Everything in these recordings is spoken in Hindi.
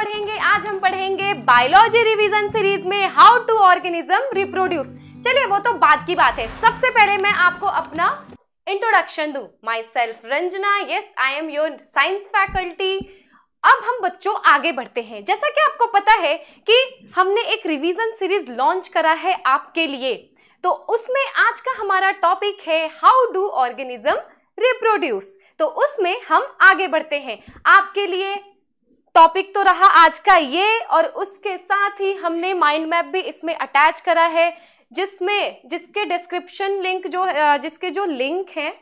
पढ़ेंगे आज हम पढ़ेंगे बायोलॉजी रिवीजन सीरीज में हाउ टू ऑर्गेनिज्म रिप्रोड्यूस चलिए वो तो बात की बात है सबसे पहले मैं आपको अपना इंट्रोडक्शन दू myself Ranjana yes I am your science faculty अब हम बच्चों आगे बढ़ते हैं जैसा कि आपको पता है कि हमने एक रिवीजन सीरीज लॉन्च करा है आपके लिए तो उसमें आज का हमारा टॉपिक है हाउ डू ऑर्गेनिज्म रिप्रोड्यूस तो उसमें हम आगे बढ़ते हैं आपके लिए टॉपिक तो रहा आज का ये और उसके साथ ही हमने माइंड मैप भी इसमें अटैच करा है जिसमें जिसके डिस्क्रिप्शन लिंक जो जिसके जो लिंक हैं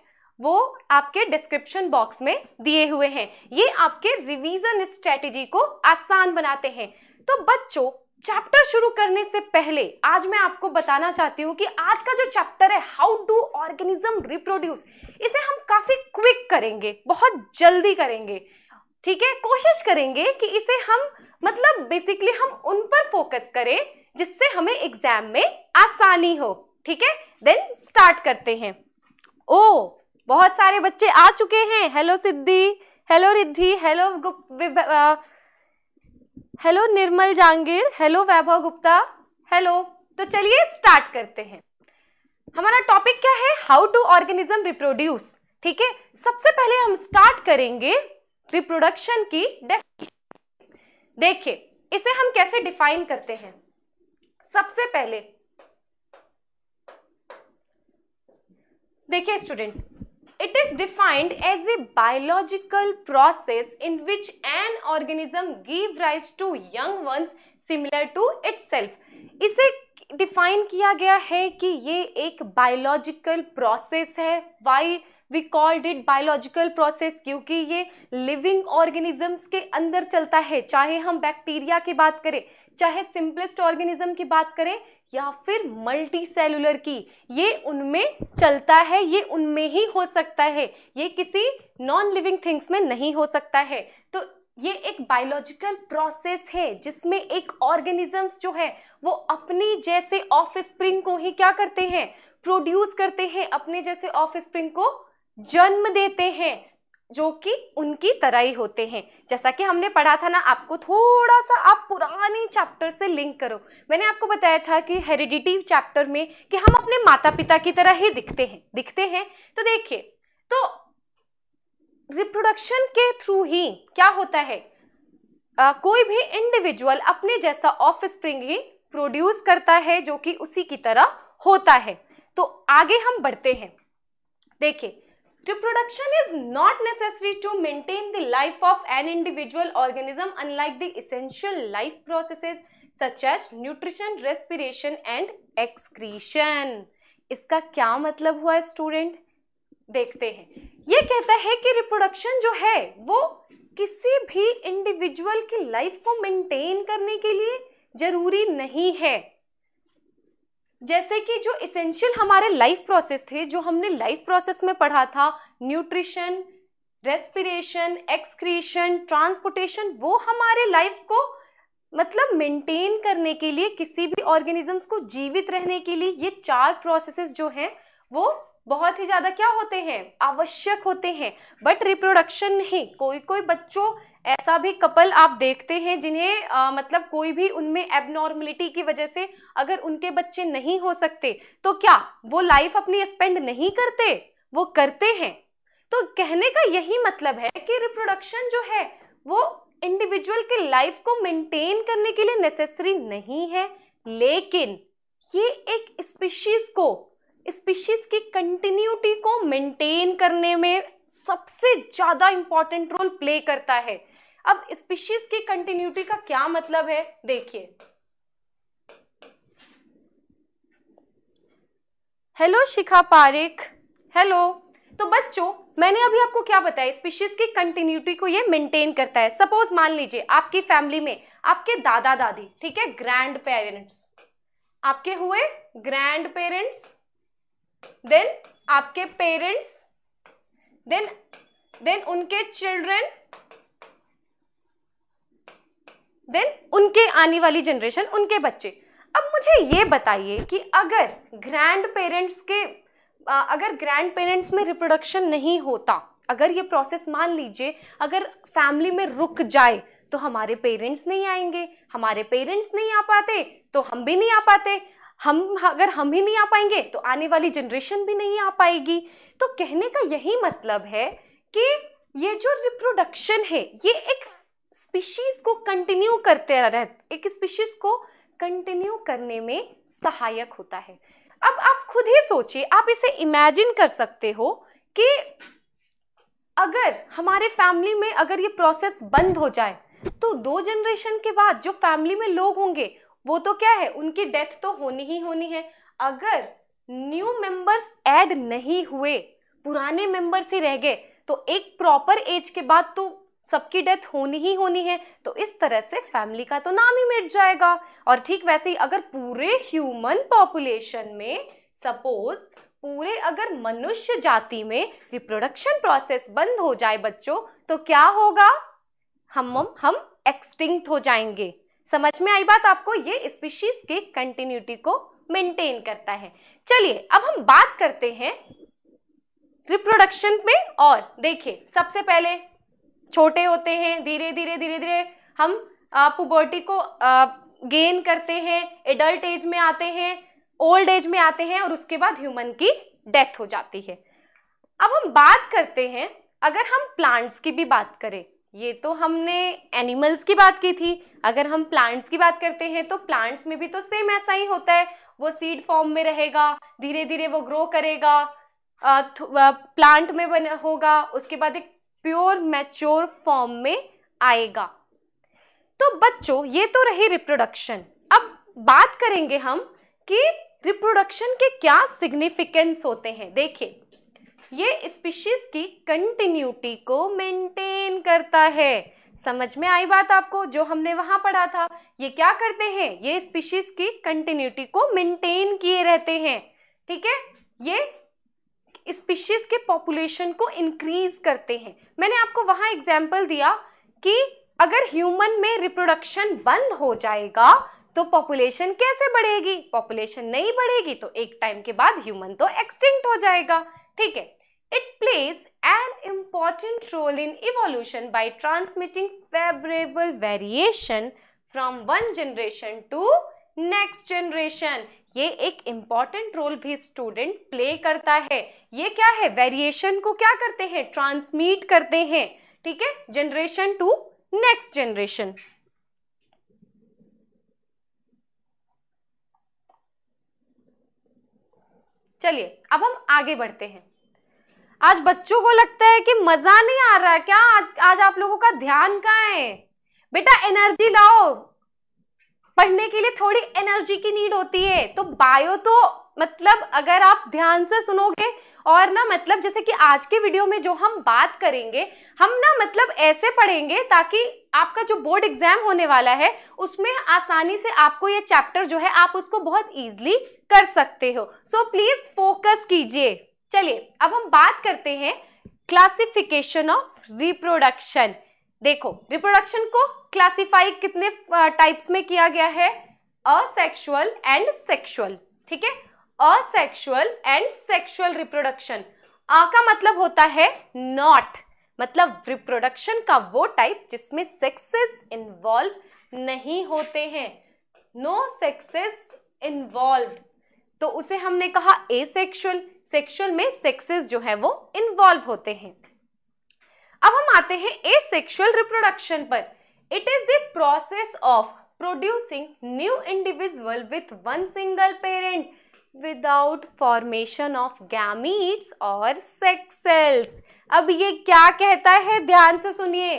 वो आपके डिस्क्रिप्शन बॉक्स में दिए हुए हैं ये आपके रिवीजन स्ट्रेटेजी को आसान बनाते हैं तो बच्चों चैप्टर शुरू करने से पहले आज मैं आपको बताना चाहती हूँ कि आज का जो चैप्टर है हाउ डू ऑर्गेनिज्म रिप्रोड्यूस इसे हम काफ़ी क्विक करेंगे बहुत जल्दी करेंगे ठीक है कोशिश करेंगे कि इसे हम मतलब बेसिकली हम उन पर फोकस करें जिससे हमें एग्जाम में आसानी हो ठीक है देन स्टार्ट करते हैं ओ बहुत सारे बच्चे आ चुके हैं hello Siddhi hello Riddhi hello hello Nirmal Jangir hello Vaibhav Gupta hello तो चलिए स्टार्ट करते हैं हमारा टॉपिक क्या है हाउ टू ऑर्गेनिज्म रिप्रोड्यूस ठीक है सबसे पहले हम स्टार्ट करेंगे रिप्रोडक्शन की देखिए इसे हम कैसे डिफाइन करते हैं सबसे पहले देखिए student it is defined as a biological process in which an organism give rise to young ones similar to self इसे डिफाइन किया गया है कि ये एक बायोलॉजिकल प्रोसेस है why we called it biological process क्योंकि ये लिविंग ऑर्गेनिजम्स के अंदर चलता है चाहे हम बैक्टीरिया की बात करें चाहे सिंपलेस्ट ऑर्गेनिज्म की बात करें या फिर मल्टी सेलुलर की ये उनमें चलता है ये उनमें ही हो सकता है ये किसी नॉन लिविंग थिंग्स में नहीं हो सकता है तो ये एक बायोलॉजिकल प्रोसेस है जिसमें एक ऑर्गेनिजम्स जो है वो अपने जैसे ऑफ स्प्रिंग को ही क्या करते हैं प्रोड्यूस करते हैं अपने जैसे ऑफ स्प्रिंग को जन्म देते हैं जो कि उनकी तरह ही होते हैं जैसा कि हमने पढ़ा था ना आपको थोड़ा सा आप पुरानी चैप्टर से लिंक करो मैंने आपको बताया था कि हेरिडिटी चैप्टर में कि हम अपने माता पिता की तरह ही दिखते हैं दिखते हैं तो देखिए तो रिप्रोडक्शन के थ्रू ही क्या होता है आ, कोई भी इंडिविजुअल अपने जैसा ऑफ स्प्रिंग ही प्रोड्यूस करता है जो कि उसी की तरह होता है तो आगे हम बढ़ते हैं देखिए Reproduction is not necessary to maintain the life of an individual organism unlike the essential life processes such as nutrition, respiration and excretion. इसका क्या मतलब हुआ स्टूडेंट देखते हैं ये कहता है कि रिप्रोडक्शन जो है वो किसी भी इंडिविजुअल की लाइफ को मेंटेन करने के लिए ज़रूरी नहीं है जैसे कि जो इसेंशियल हमारे लाइफ प्रोसेस थे जो हमने लाइफ प्रोसेस में पढ़ा था न्यूट्रिशन रेस्पिरेशन एक्सक्रीशन ट्रांसपोर्टेशन वो हमारे लाइफ को मतलब मेंटेन करने के लिए किसी भी ऑर्गेनिजम्स को जीवित रहने के लिए ये चार प्रोसेसेस जो हैं वो बहुत ही ज़्यादा क्या होते हैं आवश्यक होते हैं बट रिप्रोडक्शन नहीं कोई कोई बच्चों ऐसा भी कपल आप देखते हैं जिन्हें आ, मतलब कोई भी उनमें एबनॉर्मलिटी की वजह से अगर उनके बच्चे नहीं हो सकते तो क्या वो लाइफ अपनी स्पेंड नहीं करते वो करते हैं तो कहने का यही मतलब है कि रिप्रोडक्शन जो है वो इंडिविजुअल के लाइफ को मेंटेन करने के लिए नेसेसरी नहीं है लेकिन ये एक स्पीशीज को स्पीशीज की कंटिन्यूटी को मेंटेन करने में सबसे ज़्यादा इंपॉर्टेंट रोल प्ले करता है अब स्पीशीज की कंटिन्यूटी का क्या मतलब है देखिए हेलो शिखा पारिक हेलो तो बच्चों मैंने अभी आपको क्या बताया स्पीशीज की कंटिन्यूटी को ये मेंटेन करता है सपोज मान लीजिए आपकी फैमिली में आपके दादा दादी ठीक है ग्रैंड पेरेंट्स आपके हुए ग्रैंड पेरेंट्स देन आपके पेरेंट्स देन देन उनके चिल्ड्रन देन उनके आने वाली जनरेशन उनके बच्चे अब मुझे ये बताइए कि अगर ग्रैंड पेरेंट्स के अगर ग्रैंड पेरेंट्स में रिप्रोडक्शन नहीं होता अगर ये प्रोसेस मान लीजिए अगर फैमिली में रुक जाए तो हमारे पेरेंट्स नहीं आएंगे हमारे पेरेंट्स नहीं आ पाते तो हम भी नहीं आ पाते हम अगर हम ही नहीं आ पाएंगे तो आने वाली जनरेशन भी नहीं आ पाएगी तो कहने का यही मतलब है कि ये जो रिप्रोडक्शन है ये एक स्पीशीज को कंटिन्यू करते रह एक स्पीशीज को कंटिन्यू करने में सहायक होता है अब आप खुद ही सोचिए आप इसे इमेजिन कर सकते हो कि अगर हमारे फैमिली में अगर ये प्रोसेस बंद हो जाए तो दो जनरेशन के बाद जो फैमिली में लोग होंगे वो तो क्या है उनकी डेथ तो होनी ही होनी है अगर न्यू मेंबर्स ऐड नहीं हुए पुराने मेंबर्स ही रह गए तो एक प्रॉपर एज के बाद तो सबकी डेथ होनी ही होनी है तो इस तरह से फैमिली का तो नाम ही मिट जाएगा और ठीक वैसे ही अगर पूरे ह्यूमन पॉपुलेशन में सपोज पूरे अगर मनुष्य जाति में रिप्रोडक्शन प्रोसेस बंद हो जाए बच्चों तो क्या होगा हम हम एक्सटिंक्ट हो जाएंगे समझ में आई बात आपको ये स्पीशीज के कंटिन्यूटी को मेंटेन करता है चलिए अब हम बात करते हैं रिप्रोडक्शन में और देखिए सबसे पहले छोटे होते हैं धीरे धीरे धीरे धीरे हम पुबर्टी को गेन करते हैं एडल्ट एज में आते हैं ओल्ड एज में आते हैं और उसके बाद ह्यूमन की डेथ हो जाती है अब हम बात करते हैं अगर हम प्लांट्स की भी बात करें ये तो हमने एनिमल्स की बात की थी अगर हम प्लांट्स की बात करते हैं तो प्लांट्स में भी तो सेम ऐसा ही होता है वो सीड फॉर्म में रहेगा धीरे धीरे वो ग्रो करेगा प्लांट में बन होगा उसके बाद एक प्योर मैच्योर फॉर्म में आएगा तो बच्चों ये तो रही रिप्रोडक्शन अब बात करेंगे हम कि रिप्रोडक्शन के क्या सिग्निफिकेंस होते हैं देखिए ये स्पीशीज की कंटिन्यूटी को मेंटेन करता है समझ में आई बात आपको जो हमने वहां पढ़ा था ये क्या करते हैं ये स्पीशीज की कंटिन्यूटी को मेंटेन किए रहते हैं ठीक है ये स्पीशीज के पॉपुलेशन को इंक्रीज करते हैं मैंने आपको वहाँ एग्जाम्पल दिया कि अगर ह्यूमन में रिप्रोडक्शन बंद हो जाएगा तो पॉपुलेशन कैसे बढ़ेगी पॉपुलेशन नहीं बढ़ेगी तो एक टाइम के बाद ह्यूमन तो एक्सटिंक्ट हो जाएगा ठीक है It plays an important role in evolution by transmitting favorable variation from one generation to next generation ये एक इम्पॉर्टेंट रोल भी स्टूडेंट प्ले करता है ये क्या है वेरिएशन को क्या करते हैं ट्रांसमीट करते हैं ठीक है जनरेशन टू नेक्स्ट जनरेशन चलिए अब हम आगे बढ़ते हैं आज बच्चों को लगता है कि मजा नहीं आ रहा क्या आज आज आप लोगों का ध्यान कहाँ है बेटा एनर्जी लाओ पढ़ने के लिए थोड़ी एनर्जी की नीड होती है तो बायो तो मतलब अगर आप ध्यान से सुनोगे और ना मतलब जैसे कि आज के वीडियो में जो हम बात करेंगे हम ना मतलब ऐसे पढ़ेंगे ताकि आपका जो बोर्ड एग्जाम होने वाला है उसमें आसानी से आपको ये चैप्टर जो है आप उसको बहुत ईजिली कर सकते हो सो प्लीज फोकस कीजिए चलिए अब हम बात करते हैं क्लासिफिकेशन ऑफ रिप्रोडक्शन देखो रिप्रोडक्शन को क्लासिफाई कितने टाइप्स में किया गया है असेक्सुअल एंड सेक्सुअल ठीक है असेक्सुअल एंड सेक्सुअल रिप्रोडक्शन आ का मतलब होता है नॉट मतलब रिप्रोडक्शन का वो टाइप जिसमें सेक्सेस इन्वॉल्व नहीं होते हैं नो सेक्सेस इन्वॉल्व तो उसे हमने कहा एसेक्सुअल सेक्सुअल में सेक्सेस जो है वो इन्वॉल्व होते हैं अब हम आते हैं ए सेक्सुअल रिप्रोडक्शन पर it is the process of producing new individual with one single parent without formation of gametes और सेक्स सेल्स अब ये क्या कहता है ध्यान से सुनिए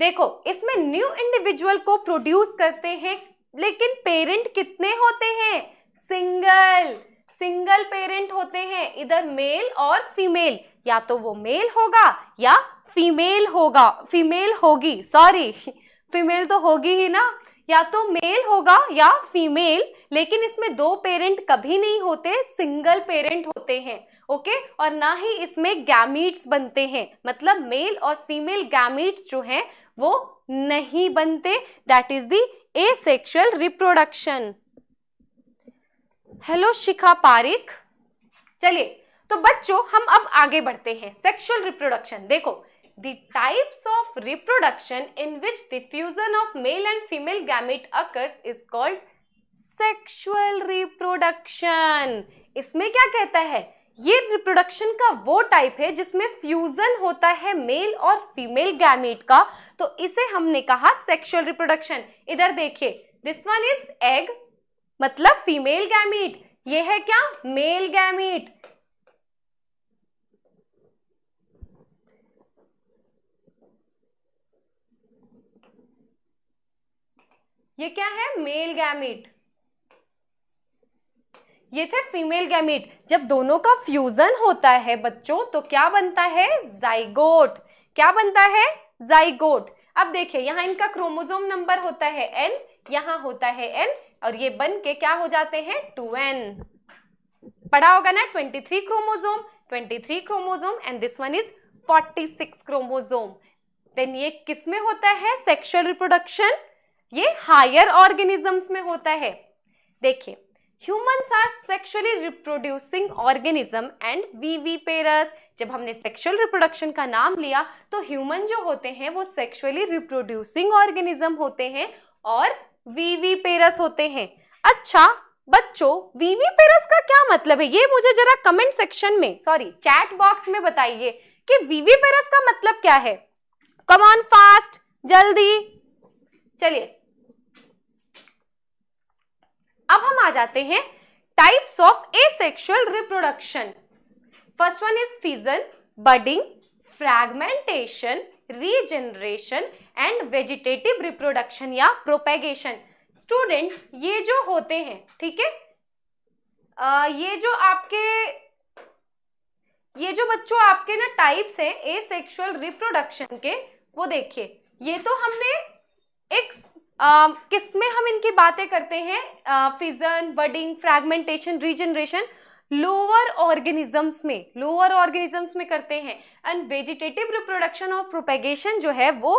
देखो इसमें न्यू इंडिविजुअल को प्रोड्यूस करते हैं लेकिन पेरेंट कितने होते हैं सिंगल सिंगल पेरेंट होते हैं इधर मेल और फीमेल या तो वो मेल होगा या फीमेल होगा फीमेल होगी सॉरी फीमेल तो होगी ही ना या तो मेल होगा या फीमेल लेकिन इसमें दो पेरेंट कभी नहीं होते सिंगल पेरेंट होते हैं ओके और ना ही इसमें गैमीट्स बनते हैं मतलब मेल और फीमेल गैमीट्स जो हैं वो नहीं बनते that is the asexual reproduction hello Shikha Parik चलिए तो बच्चों हम अब आगे बढ़ते हैं सेक्सुअल रिप्रोडक्शन देखो the types of reproduction in which the fusion of male and female gamete occurs is called sexual reproduction इसमें क्या कहता है ये रिप्रोडक्शन का वो टाइप है जिसमें फ्यूजन होता है मेल और फीमेल गैमेट का तो इसे हमने कहा सेक्सुअल रिप्रोडक्शन इधर देखिए दिस वन इज एग मतलब फीमेल गैमीट ये है क्या मेल गैमीट ये क्या है मेल गैमीट ये थे फीमेल गैमीट जब दोनों का फ्यूजन होता है बच्चों तो क्या बनता है जाइगोट क्या बनता है जाइगोट अब देखिए यहां इनका क्रोमोजोम नंबर होता है एन यहां होता है एन और ये बन के क्या हो जाते हैं टू एन पढ़ा होगा ना twenty three chromosome twenty three chromosome and this one is forty six chromosome then ये किस में होता है सेक्शुअल रिप्रोडक्शन ये हायर ऑर्गेनिजम्स में होता है देखिए humans are sexually reproducing organism and viviparous जब हमने सेक्सुअल रिप्रोडक्शन का नाम लिया तो ह्यूमन जो होते हैं वो सेक्सुअली रिप्रोड्यूसिंग ऑर्गेनिज्म होते हैं और वीवी पेरस होते हैं अच्छा बच्चों वीवी पेरस का क्या मतलब है ये मुझे जरा कमेंट सेक्शन में सॉरी चैट बॉक्स में बताइए कि वीवी पेरस का मतलब क्या है कम ऑन फास्ट जल्दी चलिए अब हम आ जाते हैं types of asexual reproduction first one is fission budding fragmentation regeneration and vegetative reproduction या प्रोपेगेशन स्टूडेंट ये जो होते हैं ठीक है ये जो आपके ये जो बच्चों आपके ना टाइप्स हैं ए सेक्शुअल रिप्रोडक्शन के वो देखिए ये तो हमने एक किस में हम इनकी बातें करते हैं fission budding fragmentation regeneration lower organisms में लोअर ऑर्गेनिजम्स में करते हैं एंड वेजिटेटिव रिप्रोडक्शन और प्रोपेगेशन जो है वो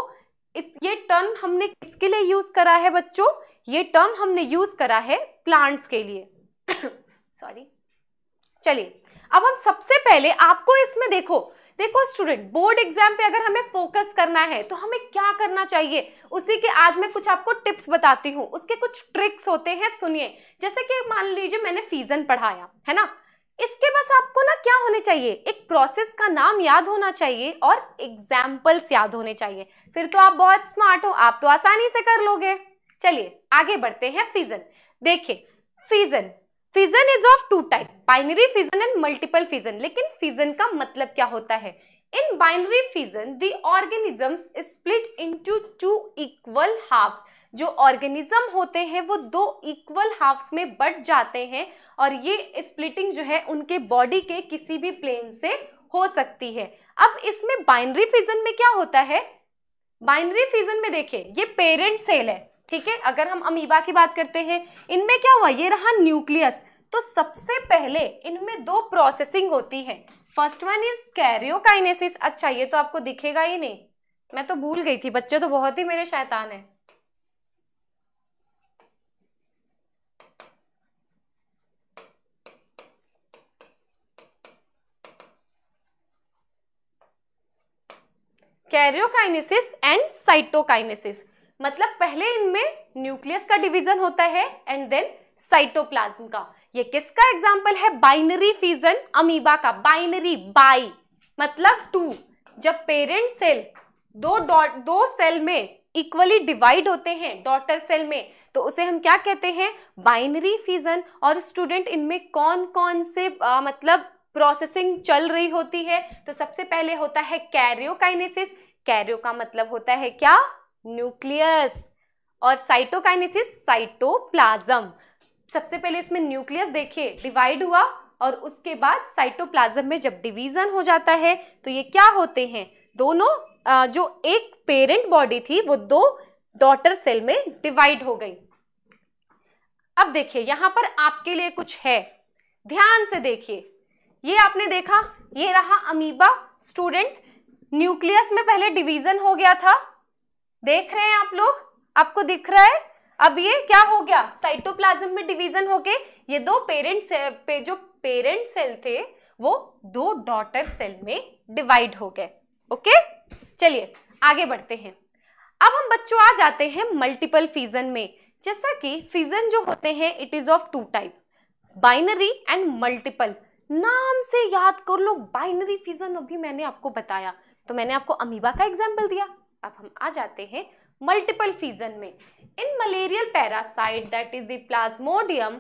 इस ये टर्म हमने किसके लिए यूज करा है बच्चों ये टर्म हमने यूज करा है प्लांट्स के लिए सॉरी चलिए अब हम सबसे पहले आपको इसमें देखो देखो स्टूडेंट बोर्ड एग्जाम पे अगर हमें फोकस करना है तो हमें क्या करना चाहिए उसी के आज मैं कुछ आपको टिप्स बताती हूँ उसके कुछ ट्रिक्स होते हैं सुनिए जैसे कि मान लीजिए मैंने फीजन पढ़ाया है ना इसके बस आपको ना क्या होने चाहिए एक प्रोसेस का नाम याद होना चाहिए और एग्जाम्पल्स याद होने चाहिए फिर तो आप बहुत स्मार्ट हो आप तो आसानी से कर लोगे चलिए आगे बढ़ते हैं फिजन देखिए fission fission is of two type binary fission and multiple fission लेकिन फिजन का मतलब क्या होता है in binary fission the organisms split into two equal halves जो ऑर्गेनिज्म होते हैं वो दो इक्वल हाफ्स में बट जाते हैं और ये स्प्लिटिंग जो है उनके बॉडी के किसी भी प्लेन से हो सकती है अब इसमें बाइनरी फिजन में क्या होता है बाइनरी फिजन में देखिए ये पेरेंट सेल है ठीक है अगर हम अमीबा की बात करते हैं इनमें क्या हुआ ये रहा न्यूक्लियस तो सबसे पहले इनमें दो प्रोसेसिंग होती है फर्स्ट वन इज कैरियोकाइनेसिस अच्छा ये तो आपको दिखेगा ही नहीं मैं तो भूल गई थी बच्चे तो बहुत ही मेरे शैतान हैं कैरियोकाइनेसिस एंड साइटोकाइनेसिस मतलब पहले इनमें न्यूक्लियस का डिवीजन होता है एंड देन साइटोप्लाज्म का ये किसका एग्जांपल है बाइनरी फीजन अमीबा का बाइनरी बाई मतलब टू जब पेरेंट सेल दो डॉट दो सेल में इक्वली डिवाइड होते हैं डॉटर सेल में तो उसे हम क्या कहते हैं बाइनरी फीजन और स्टूडेंट इनमें कौन कौन से आ, मतलब प्रोसेसिंग चल रही होती है तो सबसे पहले होता है कैरियोकाइनेसिस कैरियो का मतलब होता है क्या न्यूक्लियस और साइटोकाइनेसिस साइटोप्लाज्म सबसे पहले इसमें न्यूक्लियस देखिए डिवाइड हुआ और उसके बाद साइटोप्लाज्म में जब डिवीजन हो जाता है तो ये क्या होते हैं दोनों जो एक पेरेंट बॉडी थी वो दो डॉटर सेल में डिवाइड हो गई अब देखिए यहां पर आपके लिए कुछ है ध्यान से देखिए ये आपने देखा ये रहा अमीबा स्टूडेंट न्यूक्लियस में पहले डिवीजन हो गया था देख रहे हैं आप लोग आपको दिख रहा है अब ये क्या हो गया साइटोप्लाज्म में डिवीजन होके ये दो पेरेंट सेल पे जो पेरेंट सेल थे वो दो डॉटर सेल में डिवाइड हो गए ओके चलिए आगे बढ़ते हैं अब हम बच्चों आ जाते हैं मल्टीपल फीजन में जैसा कि फीजन जो होते हैं it is of two type binary and multiple नाम से याद कर लो बाइनरी फिजन अभी मैंने आपको बताया तो मैंने आपको अमीबा का एग्जाम्पल दिया अब हम आ जाते हैं मल्टीपल फिजन में in malarial parasite that is the plasmodium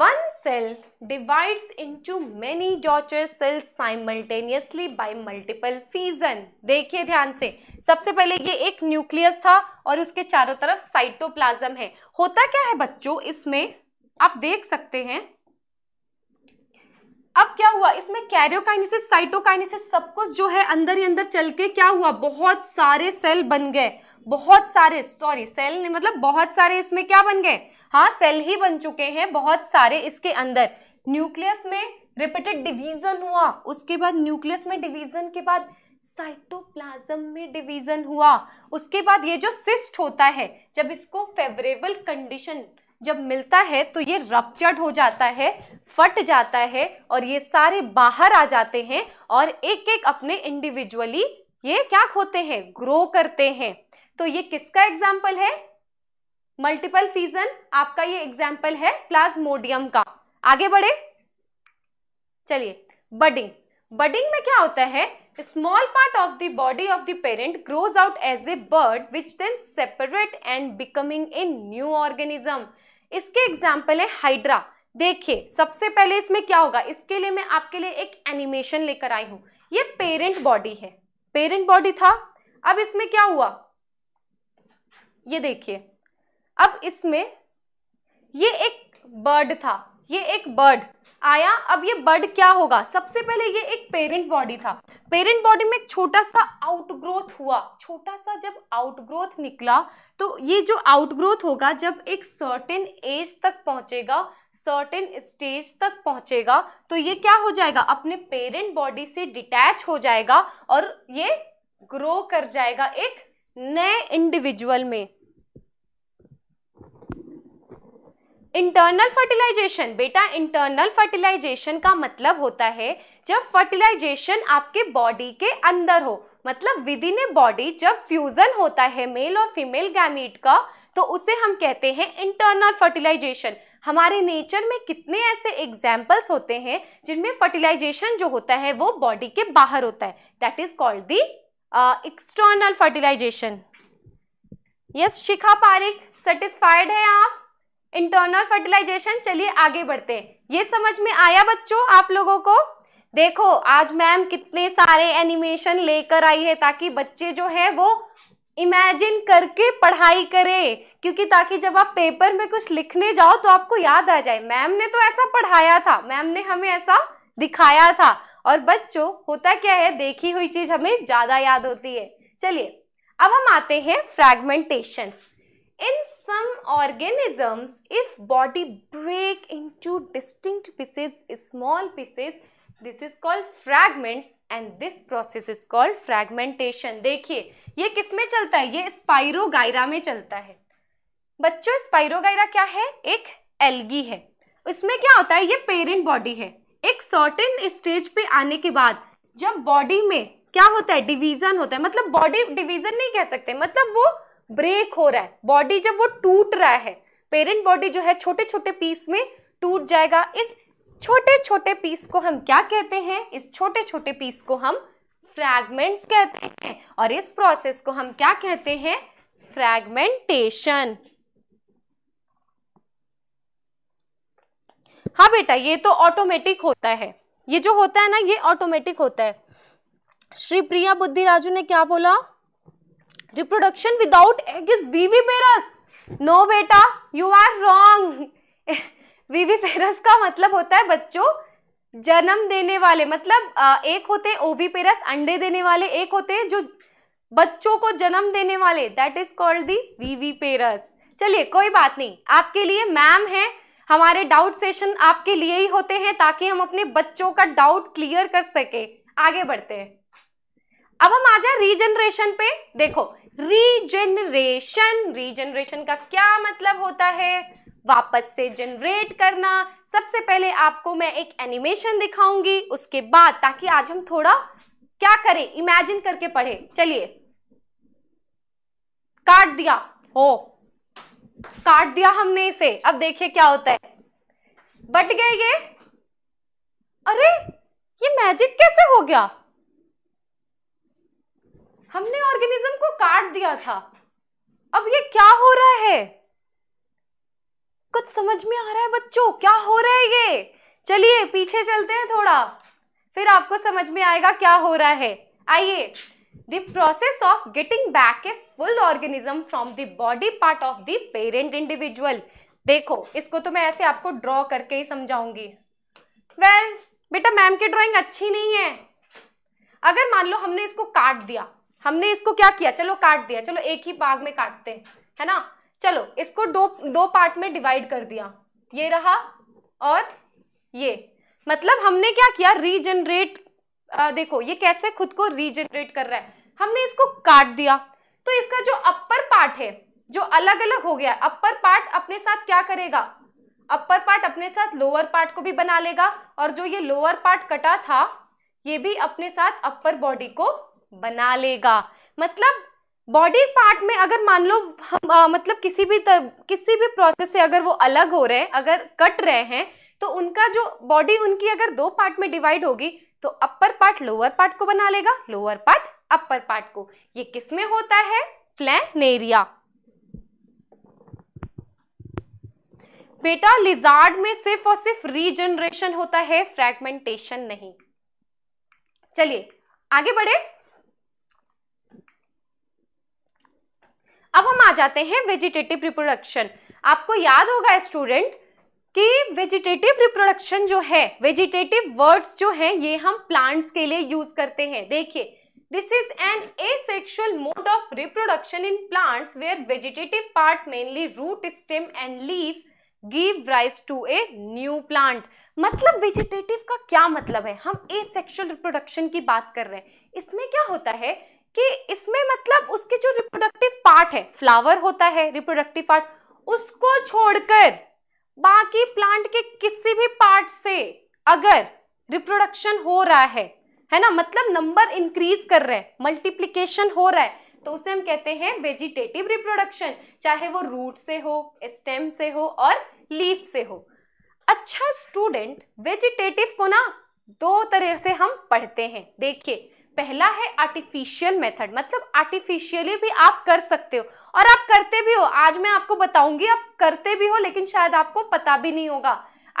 one cell divides into many daughter cells simultaneously by multiple fission देखिए ध्यान से सबसे पहले ये एक न्यूक्लियस था और उसके चारों तरफ साइटोप्लाज्म है होता क्या है बच्चों इसमें आप देख सकते हैं अब क्या हुआ इसमें कैरियोकाइनेसिस साइटोकाइनेसिस सब कुछ जो है अंदर ही अंदर चल के क्या हुआ बहुत सारे सेल बन गए बहुत सारे सॉरी सेल ने मतलब बहुत सारे इसमें क्या बन गए हाँ सेल ही बन चुके हैं बहुत सारे इसके अंदर न्यूक्लियस में रिपीटेड डिवीजन हुआ उसके बाद न्यूक्लियस में डिवीजन के बाद साइटोप्लाज्म में डिवीजन हुआ उसके बाद ये जो सिस्ट होता है जब इसको फेवरेबल कंडीशन जब मिलता है तो ये रपचर्ड हो जाता है फट जाता है और ये सारे बाहर आ जाते हैं और एक एक अपने इंडिविजुअली ये क्या खोते हैं ग्रो करते हैं तो ये किसका एग्जाम्पल है मल्टीपल फीजन आपका ये एग्जाम्पल है प्लाज्मोडियम का आगे बढ़े चलिए बडिंग बडिंग में क्या होता है small part of the body of the parent grows out as a bud which then separate and becoming a new organism इसके एग्जाम्पल है हाइड्रा देखिए सबसे पहले इसमें क्या होगा इसके लिए मैं आपके लिए एक एनिमेशन लेकर आई हूं ये पेरेंट बॉडी है पेरेंट बॉडी था अब इसमें क्या हुआ ये देखिए अब इसमें ये एक बर्ड था ये एक बर्ड आया अब ये बर्ड क्या होगा सबसे पहले ये एक पेरेंट बॉडी था पेरेंट बॉडी में एक छोटा सा आउटग्रोथ हुआ छोटा सा जब आउटग्रोथ निकला तो ये जो आउटग्रोथ होगा जब एक सर्टेन एज तक पहुंचेगा सर्टेन स्टेज तक पहुंचेगा तो ये क्या हो जाएगा अपने पेरेंट बॉडी से डिटैच हो जाएगा और ये ग्रो कर जाएगा एक नए इंडिविजुअल में इंटरनल फर्टिलाइजेशन बेटा इंटरनल फर्टिलाइजेशन का मतलब होता है जब फर्टिलाइजेशन आपके बॉडी के अंदर हो मतलब विद इन ए बॉडी जब फ्यूजन होता है मेल और फीमेल गैमीट का तो उसे हम कहते हैं इंटरनल फर्टिलाइजेशन हमारे नेचर में कितने ऐसे एग्जाम्पल्स होते हैं जिनमें फर्टिलाइजेशन जो होता है वो बॉडी के बाहर होता है that is called the external fertilization yes Shikha Parik satisfied है आप इंटरनल फर्टिलाइजेशन चलिए आगे बढ़ते हैं ये समझ में आया बच्चों आप लोगों को देखो आज मैम कितने सारे एनिमेशन लेकर आई है ताकि बच्चे जो है वो इमेजिन करके पढ़ाई करे क्योंकि ताकि जब आप पेपर में कुछ लिखने जाओ तो आपको याद आ जाए मैम ने तो ऐसा पढ़ाया था मैम ने हमें ऐसा दिखाया था और बच्चों होता क्या है देखी हुई चीज हमें ज्यादा याद होती है चलिए अब हम आते हैं fragmentation in organisms if body break into distinct pieces small pieces this is called fragments and this process is called fragmentation देखिए ये किस में चलता है ये स्पायरोगायरा में चलता है बच्चों स्पायरोगायरा क्या है एक एल्गी है इसमें क्या होता है ये पेरेंट बॉडी है एक सर्टेन स्टेज पे आने के बाद जब बॉडी में क्या होता है डिवीजन होता है मतलब बॉडी डिवीजन नहीं कह सकते मतलब वो ब्रेक हो रहा है बॉडी जब वो टूट रहा है पेरेंट बॉडी जो है छोटे छोटे पीस में टूट जाएगा इस छोटे छोटे पीस को हम क्या कहते हैं इस छोटे छोटे पीस को हम फ्रैगमेंट्स कहते हैं और इस प्रोसेस को हम क्या कहते हैं फ्रैगमेंटेशन हाँ बेटा ये तो ऑटोमेटिक होता है ये जो होता है ना ये ऑटोमेटिक होता है श्री प्रिया बुद्धि राजू ने क्या बोला reproduction without egg is viviparous no beta you are wrong viviparous का मतलब होता है बच्चों जन्म देने वाले मतलब एक होते हैं ओवीपेरस अंडे देने वाले एक होते हैं जो बच्चों को जन्म देने वाले that is called the viviparous चलिए कोई बात नहीं आपके लिए मैम है हमारे डाउट सेशन आपके लिए ही होते हैं ताकि हम अपने बच्चों का डाउट क्लियर कर सके आगे बढ़ते हैं अब हम आ जाए रीजनरेशन पे देखो रीजेनरेशन रीजनरेशन का क्या मतलब होता है वापस से जनरेट करना सबसे पहले आपको मैं एक एनिमेशन दिखाऊंगी उसके बाद ताकि आज हम थोड़ा क्या करें इमेजिन करके पढ़े चलिए काट दिया हो काट दिया हमने इसे अब देखिए क्या होता है बट गए ये अरे ये मैजिक कैसे हो गया हमने ऑर्गेनिज्म को काट दिया था अब ये क्या हो रहा है कुछ समझ में आ रहा है बच्चों क्या हो रहा है ये चलिए पीछे चलते हैं थोड़ा फिर आपको समझ में आएगा क्या हो रहा है आइए the process of getting back a full organism from the body part of the parent individual देखो इसको तो मैं ऐसे आपको ड्रॉ करके ही समझाऊंगी वेल well, बेटा मैम की ड्राइंग अच्छी नहीं है अगर मान लो हमने इसको काट दिया हमने इसको क्या किया चलो काट दिया चलो एक ही भाग में काटते हैं है ना चलो इसको दो दो पार्ट में डिवाइड कर दिया ये रहा और ये मतलब हमने क्या किया रीजनरेट देखो ये कैसे खुद को रीजनरेट कर रहा है हमने इसको काट दिया तो इसका जो अपर पार्ट है जो अलग अलग हो गया अपर पार्ट अपने साथ क्या करेगा अपर पार्ट अपने साथ लोअर पार्ट को भी बना लेगा और जो ये लोअर पार्ट कटा था ये भी अपने साथ अपर बॉडी को बना लेगा मतलब बॉडी पार्ट में अगर मान लो हम आ, मतलब किसी भी तर, किसी भी प्रोसेस से अगर वो अलग हो रहे हैं अगर कट रहे हैं तो उनका जो बॉडी उनकी अगर दो पार्ट में डिवाइड होगी तो अपर पार्ट लोअर पार्ट को बना लेगा लोअर पार्ट अपर पार्ट को ये किस में होता है फ्लैनेरिया बेटा लिजार्ड में सिर्फ और सिर्फ रीजनरेशन होता है फ्रेगमेंटेशन नहीं चलिए आगे बढ़े जाते हैं वेजिटेटिव रिप्रोडक्शन आपको याद होगा स्टूडेंट कि वेजिटेटिव रिप्रोडक्शन जो है वेजिटेटिव वर्ड्स जो है ये हम प्लांट्स के लिए यूज करते हैं देखिए this is an asexual mode of reproduction in plants where vegetative part mainly root stem and leave give rise to a new plant मतलब वेजिटेटिव का क्या मतलब है हम ए सेक्शुअल रिप्रोडक्शन की बात कर रहे हैं इसमें क्या होता है कि इसमें मतलब उसके जो रिप्रोडक्टिव पार्ट है फ्लावर होता है रिप्रोडक्टिव पार्ट उसको छोड़कर बाकी प्लांट के किसी भी पार्ट से अगर रिप्रोडक्शन हो रहा है है ना मतलब नंबर इंक्रीज कर रहे हैं मल्टीप्लीकेशन हो रहा है तो उसे हम कहते हैं वेजिटेटिव रिप्रोडक्शन चाहे वो रूट से हो स्टेम से हो और लीफ से हो अच्छा स्टूडेंट वेजिटेटिव को ना दो तरह से हम पढ़ते हैं देखिए पहला है आर्टिफिशियल मेथड मतलब आर्टिफिशियली भी आप कर सकते हो और आप करते भी हो आज मैं आपको बताऊंगी आप करते भी हो लेकिन शायद आपको पता भी नहीं होगा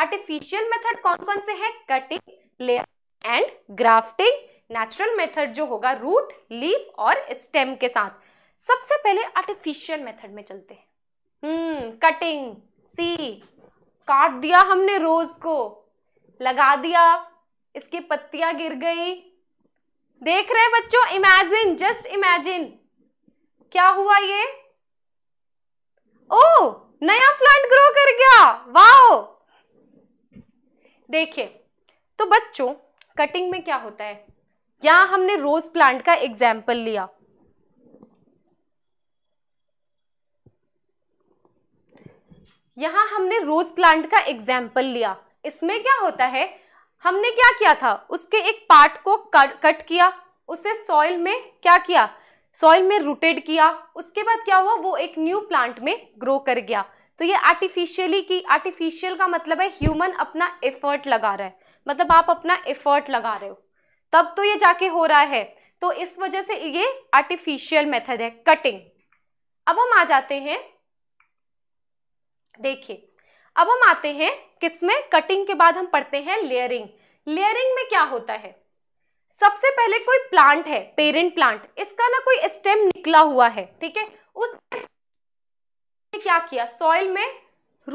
आर्टिफिशियल मेथड कौन कौन से हैं cutting layer and grafting natural method जो होगा रूट लीफ और स्टेम के साथ सबसे पहले आर्टिफिशियल मेथड में चलते हैं हम्म कटिंग सी काट दिया हमने रोज को लगा दिया इसकी पत्तियां गिर गई देख रहे हैं बच्चों इमेजिन जस्ट इमेजिन क्या हुआ ये ओ नया प्लांट ग्रो कर गया वाओ देखिए तो बच्चों कटिंग में क्या होता है यहां हमने रोज प्लांट का एग्जाम्पल लिया यहां हमने रोज प्लांट का एग्जाम्पल लिया इसमें क्या होता है हमने क्या किया था उसके एक पार्ट को कट किया उसे सॉइल में क्या किया सॉइल में रूटेड किया उसके बाद क्या हुआ वो एक न्यू प्लांट में ग्रो कर गया तो ये आर्टिफिशियली की आर्टिफिशियल का मतलब है ह्यूमन अपना एफर्ट लगा रहा है मतलब आप अपना एफर्ट लगा रहे हो तब तो ये जाके हो रहा है तो इस वजह से ये आर्टिफिशियल मेथड है कटिंग अब हम आ जाते हैं देखिए अब हम आते हैं किसमें कटिंग के बाद हम पढ़ते हैं लेयरिंग लेयरिंग में क्या होता है सबसे पहले कोई प्लांट है पेरेंट प्लांट इसका ना कोई स्टेम निकला हुआ है ठीक है उस क्या किया सॉइल में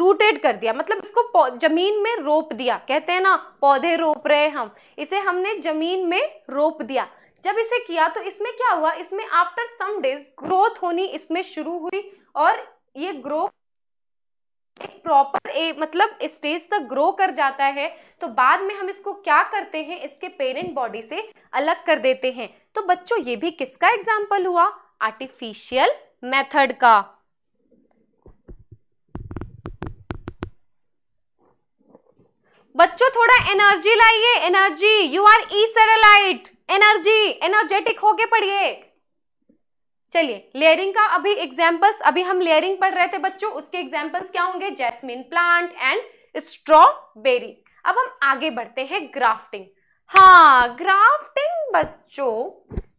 रूटेड कर दिया मतलब इसको जमीन में रोप दिया कहते हैं ना पौधे रोप रहे हम इसे हमने जमीन में रोप दिया जब इसे किया तो इसमें क्या हुआ इसमें आफ्टर सम डेज ग्रोथ होनी इसमें शुरू हुई और ये ग्रोथ एक प्रॉपर ए मतलब स्टेज तक ग्रो कर जाता है तो बाद में हम इसको क्या करते हैं इसके पेरेंट बॉडी से अलग कर देते हैं तो बच्चों ये भी किसका एग्जाम्पल हुआ आर्टिफिशियल मेथड का बच्चों थोड़ा एनर्जी लाइए एनर्जी यू आर ई सरलाइट एनर्जी एनर्जेटिक होके पढ़िए चलिए लेयरिंग का अभी एग्जाम्पल्स अभी हम लेयरिंग पढ़ रहे थे बच्चों उसके एग्जाम्पल्स क्या होंगे जैस्मिन प्लांट एंड स्ट्रॉबेरी अब हम आगे बढ़ते हैं ग्राफ्टिंग हाँ ग्राफ्टिंग बच्चों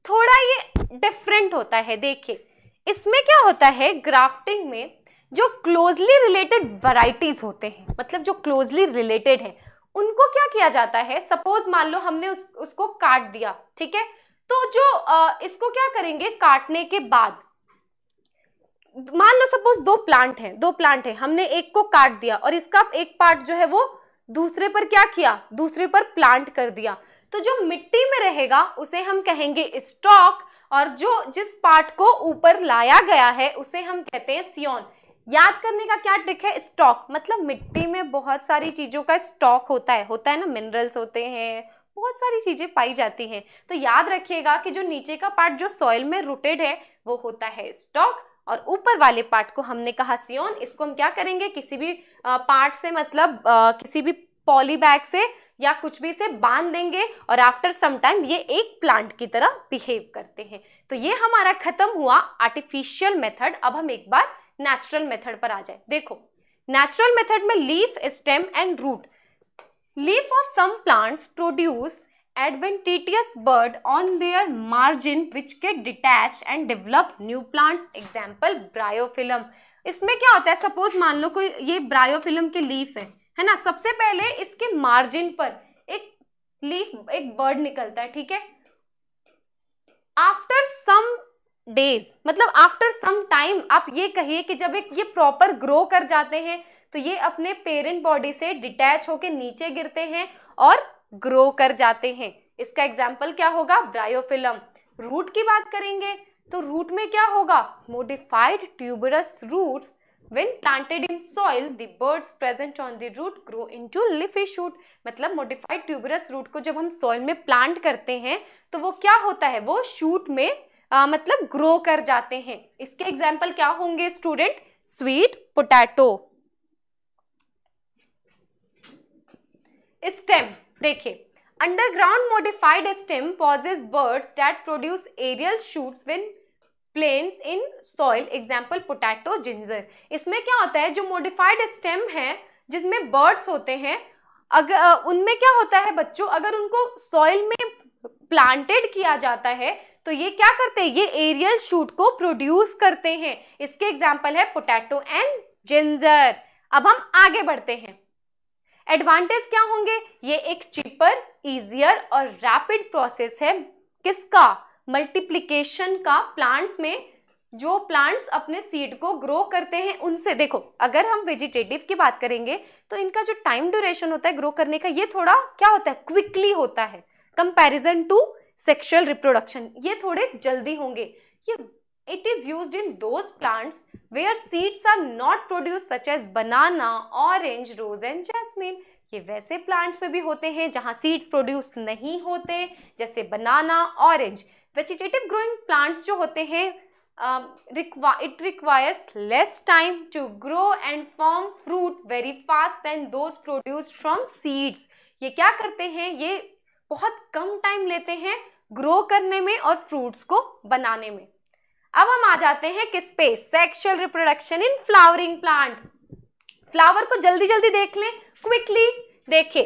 थोड़ा ये डिफरेंट होता है देखिए इसमें क्या होता है ग्राफ्टिंग में जो क्लोजली रिलेटेड वराइटीज होते हैं मतलब जो क्लोजली रिलेटेड है उनको क्या किया जाता है सपोज मान लो हमने उस, उसको काट दिया ठीक है तो जो इसको क्या करेंगे काटने के बाद मान लो सपोज दो प्लांट हैं दो प्लांट हैं हमने एक को काट दिया और इसका एक पार्ट जो है वो दूसरे पर क्या किया दूसरे पर प्लांट कर दिया तो जो मिट्टी में रहेगा उसे हम कहेंगे स्टॉक और जो जिस पार्ट को ऊपर लाया गया है उसे हम कहते हैं सियोन याद करने का क्या ट्रिक है स्टॉक मतलब मिट्टी में बहुत सारी चीज़ों का स्टॉक होता है होता है ना मिनरल्स होते हैं बहुत सारी चीज़ें पाई जाती हैं तो याद रखिएगा कि जो नीचे का पार्ट जो सॉइल में रूटेड है वो होता है स्टॉक और ऊपर वाले पार्ट को हमने कहा सियोन इसको हम क्या करेंगे किसी भी पार्ट से मतलब किसी भी पॉली बैग से या कुछ भी से बांध देंगे और आफ्टर सम टाइम ये एक प्लांट की तरह बिहेव करते हैं तो ये हमारा खत्म हुआ आर्टिफिशियल मेथड अब हम एक बार नेचुरल मेथड पर आ जाए देखो नेचुरल मेथड में leaf stem and root Leaf of some plants produce adventitious bud on their margin which get detached and develop new plants example bryophyllum इसमें क्या होता है सपोज मान लो कोई ये ब्रायोफिल्म के लीफ है है ना सबसे पहले इसके मार्जिन पर एक लीफ एक बर्ड निकलता है ठीक है आफ्टर सम डेज मतलब आफ्टर सम टाइम आप ये कहिए कि जब एक ये प्रॉपर ग्रो कर जाते हैं तो ये अपने पेरेंट बॉडी से डिटैच होकर नीचे गिरते हैं और ग्रो कर जाते हैं इसका एग्जाम्पल क्या होगा ब्रायोफिलम रूट की बात करेंगे तो रूट में क्या होगा modified tuberous root when planted in soil the birds present on the root grow into leafy shoot मतलब modified tuberous root को जब हम soil में plant करते हैं तो वो क्या होता है वो shoot में आ, मतलब grow कर जाते हैं इसके example क्या होंगे student sweet potato स्टेम देखिए underground modified stem possess buds that produce aerial shoot when planted in soil example potato ginger इसमें क्या होता है जो मोडिफाइड स्टेम है जिसमें बर्ड्स होते हैं अगर उनमें क्या होता है बच्चों अगर उनको सॉइल में प्लांटेड किया जाता है तो ये क्या करते हैं ये एरियल शूट को प्रोड्यूस करते हैं इसके एग्जाम्पल है पोटैटो एंड जिंजर अब हम आगे बढ़ते हैं एडवांटेज क्या होंगे ये एक चीपर इजियर और रैपिड प्रोसेस है किसका मल्टीप्लीकेशन का प्लांट्स में जो प्लांट्स अपने सीड को ग्रो करते हैं उनसे देखो अगर हम वेजिटेटिव की बात करेंगे तो इनका जो टाइम ड्यूरेशन होता है ग्रो करने का ये थोड़ा क्या होता है क्विकली होता है कंपैरिजन टू सेक्सुअल रिप्रोडक्शन ये थोड़े जल्दी होंगे ये It is used in those plants where seeds are not produced such as banana, orange, rose and jasmine. ये वैसे प्लांट्स में भी होते हैं जहाँ सीड्स प्रोड्यूस नहीं होते जैसे banana orange vegetative growing plants जो होते हैं it requires less time to grow and form fruit very fast than those produce from seeds ये क्या करते हैं ये बहुत कम टाइम लेते हैं ग्रो करने में और फ्रूट्स को बनाने में अब हम आ जाते हैं किस पे sexual reproduction in flowering plant flower को जल्दी जल्दी देख लें क्विकली देखे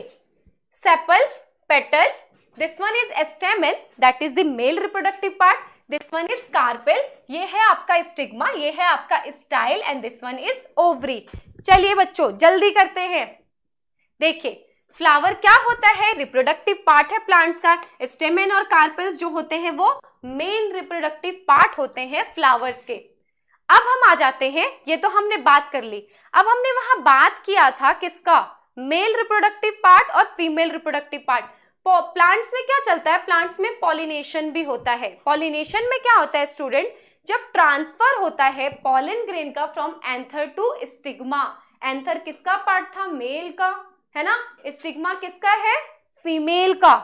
sepal petal this one is stamen that is the male reproductive part this one is carpel ये है आपका स्टिग्मा ये है आपका style and this one is ovary चलिए बच्चों जल्दी करते हैं देखिए फ्लावर क्या होता है रिप्रोडक्टिव पार्ट है प्लांट्स का स्टेमेन और कार्पल्स जो होते हैं वो मेन रिप्रोडक्टिव पार्ट होते हैं फ्लावर्स के अब हम आ जाते हैं ये तो हमने बात कर ली अब हमने वहां बात किया था किसका मेल रिप्रोडक्टिव पार्ट और फीमेल रिप्रोडक्टिव पार्ट प्लांट्स में क्या चलता है प्लांट्स में पॉलिनेशन भी होता है पॉलिनेशन में क्या होता है स्टूडेंट जब ट्रांसफर होता है पॉलिन ग्रेन का from anther to stigma anther किसका पार्ट था मेल का है ना स्टिग्मा किसका है फीमेल का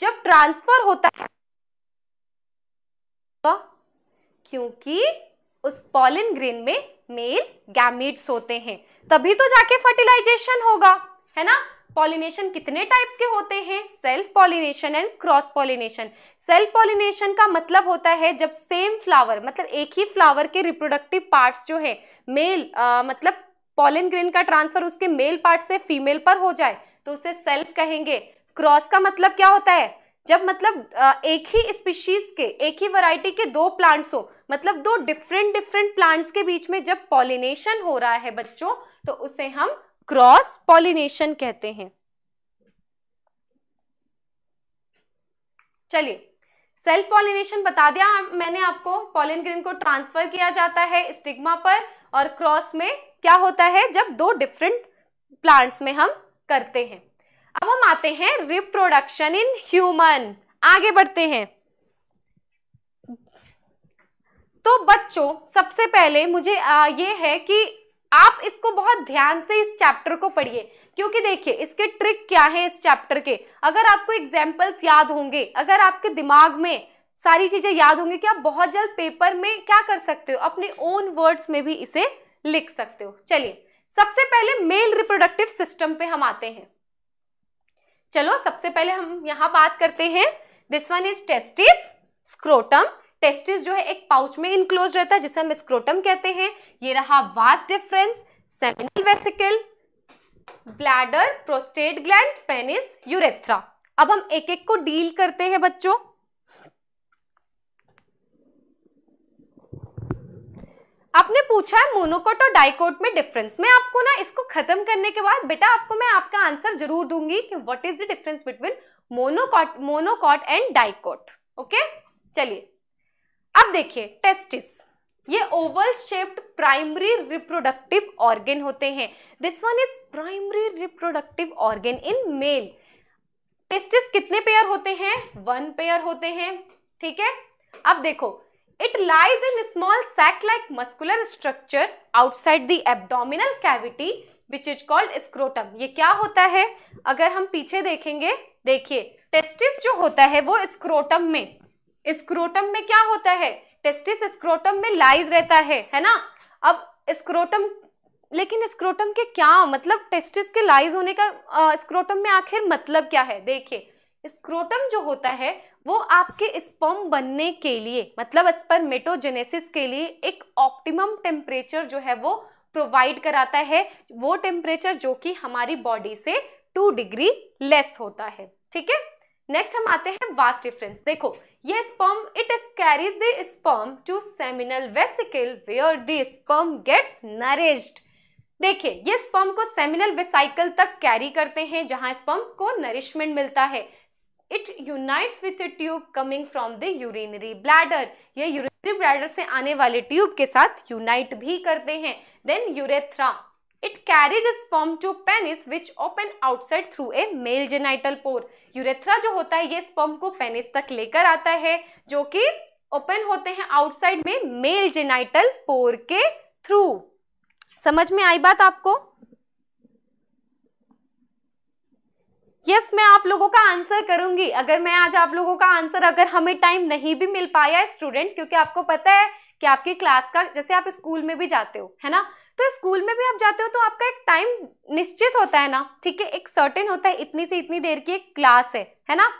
जब ट्रांसफर होता है क्योंकि उस पॉलिन ग्रेन में मेल गैमेट्स होते हैं तभी तो जाके फर्टिलाइजेशन होगा है ना पॉलिनेशन कितने टाइप्स के होते हैं self pollination and cross pollination self pollination का मतलब होता है जब सेम फ्लावर मतलब एक ही फ्लावर के रिप्रोडक्टिव पार्ट्स जो है मेल आ, मतलब पॉलिन ग्रेन का ट्रांसफर उसके मेल पार्ट से फीमेल पर हो जाए तो उसे सेल्फ कहेंगे क्रॉस का मतलब क्या होता है जब मतलब एक ही स्पीशीज के एक ही वैरायटी के दो प्लांट्स हो मतलब दो डिफरेंट डिफरेंट प्लांट्स के बीच में जब पॉलिनेशन हो रहा है बच्चों तो उसे हम क्रॉस पॉलिनेशन कहते हैं चलिए सेल्फ पॉलिनेशन बता दिया मैंने आपको पॉलिन ग्रीन को ट्रांसफर किया जाता है स्टिग्मा पर और क्रॉस में क्या होता है जब दो डिफरेंट प्लांट्स में हम करते हैं अब हम आते हैं रिप्रोडक्शन इन ह्यूमन आगे बढ़ते हैं तो बच्चों सबसे पहले मुझे आ, ये है कि आप इसको बहुत ध्यान से इस चैप्टर को पढ़िए क्योंकि देखिए इसके ट्रिक क्या है इस चैप्टर के अगर आपको एग्जाम्पल्स याद होंगे अगर आपके दिमाग में सारी चीजें याद होंगी कि आप बहुत जल्द पेपर में क्या कर सकते हो अपने ओन वर्ड्स में भी इसे लिख सकते हो चलिए सबसे पहले मेल रिप्रोडक्टिव सिस्टम पे हम आते हैं चलो सबसे पहले हम यहाँ बात करते हैं this one is testis scrotum testis जो है एक पाउच में इंक्लोज रहता है जिसे हम स्क्रोटम कहते हैं ये रहा vas deferens seminal vesicle bladder prostate gland penis urethra अब हम एक एक को डील करते हैं बच्चों आपने पूछा है मोनोकोट और डाइकोट में डिफरेंस मैं आपको ना इसको खत्म करने के बाद बेटा आपको मैं आपका आंसर जरूर दूंगी कि what is the difference between monocot monocot and dicot okay चलिए अब देखिए टेस्टिस ये oval shaped primary reproductive organ होते हैं this one is primary reproductive organ in male testis कितने पेयर होते हैं वन पेयर होते हैं ठीक है अब देखो It lies in a small sac-like muscular structure outside the abdominal cavity which is called scrotum. ये क्या होता है अगर हम पीछे देखेंगे देखिए टेस्टिस जो होता है वो स्क्रोटम में स्क्रोटम में क्या होता है टेस्टिस स्क्रोटम में लाइज रहता है है ना अब स्क्रोटम लेकिन स्क्रोटम के क्या मतलब टेस्टिस के लाइज होने का स्क्रोटम में आखिर मतलब क्या है देखिए स्क्रोटम जो होता है वो आपके स्पर्म बनने के लिए मतलब स्पर्मेटोजेनेसिस के लिए एक ऑप्टिमम टेम्परेचर जो है वो प्रोवाइड कराता है वो टेम्परेचर जो कि हमारी बॉडी से टू डिग्री लेस होता है ठीक है नेक्स्ट हम आते हैं वास्ट डिफरेंस देखो ये sperm it carries the sperm to seminal vesicle where the sperm gets nourished देखिए ये स्पर्म को सेमिनल वेसाइकल तक कैरी करते हैं जहां स्पर्म को नरिशमेंट मिलता है it unites with a tube coming from the urinary bladder ये यूरिनरी ब्लैडर से आने वाले ट्यूब के साथ यूनाइट भी करते हैं then urethra it carries sperm to penis which open outside through a male genital pore urethra जो होता है ये स्पर्म को पेनिस तक लेकर आता है जो कि ओपन होते हैं आउटसाइड में मेल जेनाइटल पोर के थ्रू समझ में आई बात आपको यस yes, मैं आप लोगों का आंसर करूंगी अगर मैं आज आप लोगों का आंसर अगर हमें टाइम नहीं भी मिल पाया स्टूडेंट क्योंकि आपको पता है कि आपकी क्लास का जैसे आप स्कूल में भी जाते हो है ना तो स्कूल में भी आप जाते हो तो आपका एक टाइम निश्चित होता है ना ठीक है एक सर्टेन होता है इतनी से इतनी देर की एक क्लास है है ना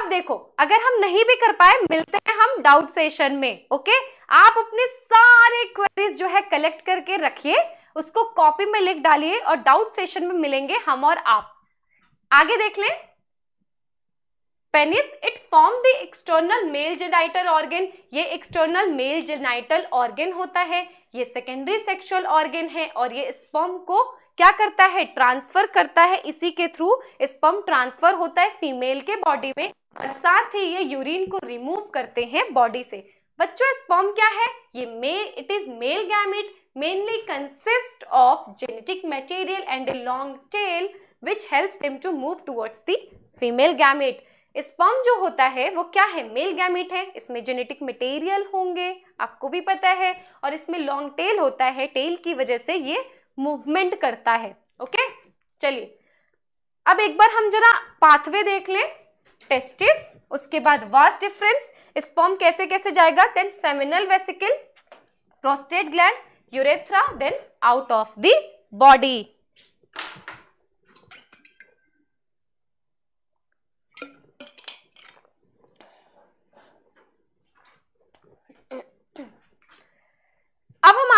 अब देखो अगर हम नहीं भी कर पाए मिलते हैं हम डाउट सेशन में ओके आप अपने सारे क्वेरीज जो है कलेक्ट करके रखिए उसको कॉपी में लिख डालिए और डाउट सेशन में मिलेंगे हम और आप आगे देख लें penis it form the external male genital organ ये एक्सटर्नल मेल जेनाइटल ऑर्गेन होता है ये सेकेंडरी सेक्सुअल ऑर्गेन है और ये स्पर्म को क्या करता है ट्रांसफर करता है इसी के थ्रू स्पर्म ट्रांसफर होता है फीमेल के बॉडी में और साथ ही ये यूरिन को रिमूव करते हैं बॉडी से बच्चों स्पर्म क्या है ये male it is male gamete mainly consist of genetic material and a long tail which help them to move towards the female gamete sperm जो होता है वो क्या है मेल गैमेट है इसमें जेनेटिक मटेरियल होंगे आपको भी पता है और इसमें लॉन्ग टेल होता है टेल की वजह से ये मूवमेंट करता है ओके चलिए अब एक बार हम जरा पाथवे देख लें टेस्टिस उसके बाद वास्ट डिफरेंस स्पर्म कैसे कैसे जाएगा then seminal vesicle prostate gland urethra then out of the body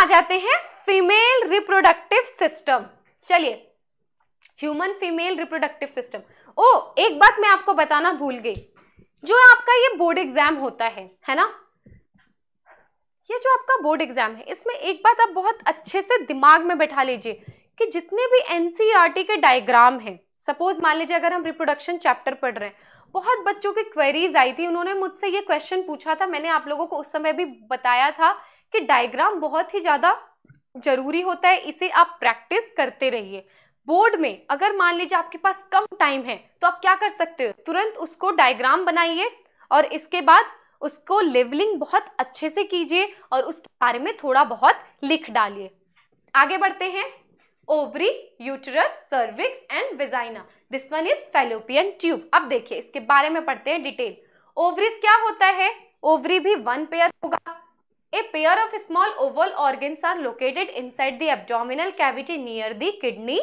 आ जाते हैं फीमेल रिप्रोडक्टिव सिस्टम चलिए ह्यूमन फीमेल रिप्रोडक्टिव सिस्टम ओ एक बात मैं आपको बताना भूल गई जो आपका ये बोर्ड एग्जाम होता है है ना ये जो आपका बोर्ड एग्जाम है इसमें एक बात आप बहुत अच्छे से दिमाग में बैठा लीजिए कि जितने भी एनसीईआरटी e के डायग्राम हैं सपोज मान लीजिए अगर हम रिप्रोडक्शन चैप्टर पढ़ रहे हैं बहुत बच्चों की क्वेरीज आई थी उन्होंने मुझसे ये क्वेश्चन पूछा था मैंने आप लोगों को उस समय भी बताया था कि डायग्राम बहुत ही ज़्यादा जरूरी होता है इसे आप प्रैक्टिस करते रहिए बोर्ड में अगर मान लीजिए आपके पास कम टाइम है तो आप क्या कर सकते हो तुरंत उसको डायग्राम बनाइए और इसके बाद उसको लेवलिंग बहुत अच्छे से कीजिए और उसके बारे में थोड़ा बहुत लिख डालिए आगे बढ़ते हैं ovary uterus cervix and vagina this one is fallopian tube अब देखिए इसके बारे में पढ़ते हैं डिटेल ओवरीज क्या होता है ओवरी भी वन पेयर होगा A pair of small oval organs are located inside the abdominal cavity near the kidney.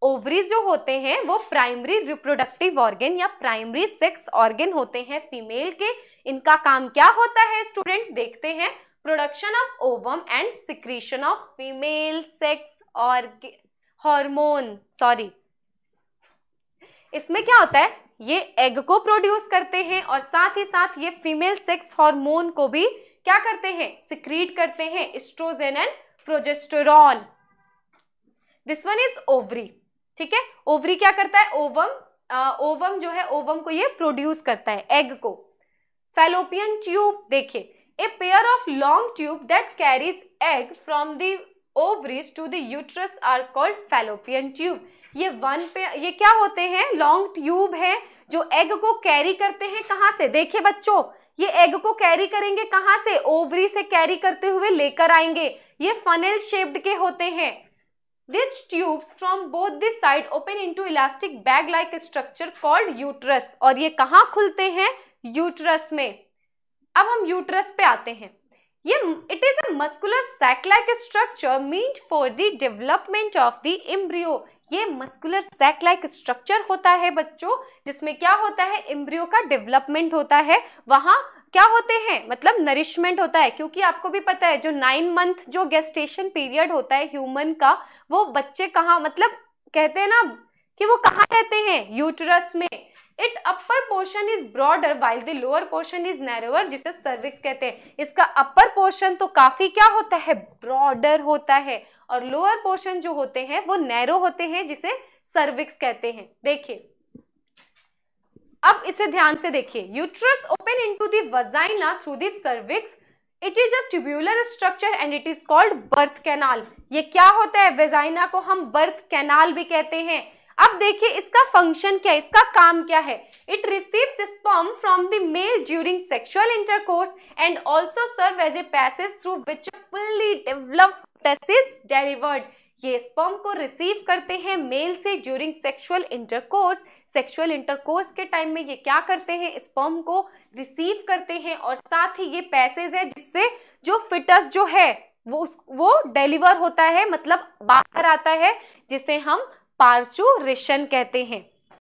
Ovaries जो होते हैं वो primary reproductive organ या primary sex organ होते हैं female के इनका काम क्या होता है student देखते हैं production of ovum and secretion of female sex organ hormone sorry इसमें क्या होता है ये एग को प्रोड्यूस करते हैं और साथ ही साथ ये फीमेल सेक्स हार्मोन को भी क्या करते हैं सिक्रीट करते हैं estrogen and progesterone this one is ovary ठीक है ओवरी क्या करता है ओवम ओवम जो है ओवम को ये प्रोड्यूस करता है एग को फेलोपियन ट्यूब देखिए a pair of long tube that carries egg from the ovaries to the uterus are called fallopian tube ये वन पे ये क्या होते हैं लॉन्ग ट्यूब है जो एग को कैरी करते हैं कहाँ से देखिए बच्चों ये एग को कैरी करेंगे कहां से ओवरी से कैरी करते हुए लेकर आएंगे ये फनल शेप्ड के होते हैं rich tubes from both this side open into elastic bag like structure called uterus और ये कहां खुलते हैं यूट्रस में अब हम यूट्रस पे आते हैं ये it is a muscular sac like structure mean for the development of the embryo ये मस्कुलर सैक लाइक स्ट्रक्चर होता है बच्चों जिसमें क्या होता है इम्ब्रियो का डेवलपमेंट होता है वहां क्या होते हैं मतलब नरिशमेंट होता है क्योंकि आपको भी पता है जो नाइन मंथ जो गेस्टेशन पीरियड होता है ह्यूमन का वो बच्चे कहाँ मतलब कहते हैं ना कि वो कहाँ रहते हैं यूटरस में it upper portion is broader while the lower portion is narrower जिसे सर्विक्स कहते हैं इसका अपर पोर्शन तो काफी क्या होता है ब्रॉडर होता है और लोअर पोर्शन जो होते हैं वो नैरो होते हैं जिसे सर्विक्स कहते हैं देखिए अब इसे ध्यान से देखिए uterus open into the vagina through the cervix it is a tubular structure and it is called birth canal ये क्या होता है वेजाइना को हम बर्थ कैनाल भी कहते हैं अब देखिए इसका फंक्शन क्या है इसका काम क्या है it receive sperm from the male during sexual intercourse and also serve as a passage through which fully develop fetus delivered ये स्पर्म को रिसीव करते हैं मेल से during sexual intercourse sexual intercourse के टाइम में ये क्या करते हैं स्पर्म को रिसीव करते हैं और साथ ही ये पैसेज है जिससे जो फिटस जो है वो वो डिलीवर होता है मतलब बाहर आता है जिसे हम पार्चुरेशन कहते हैं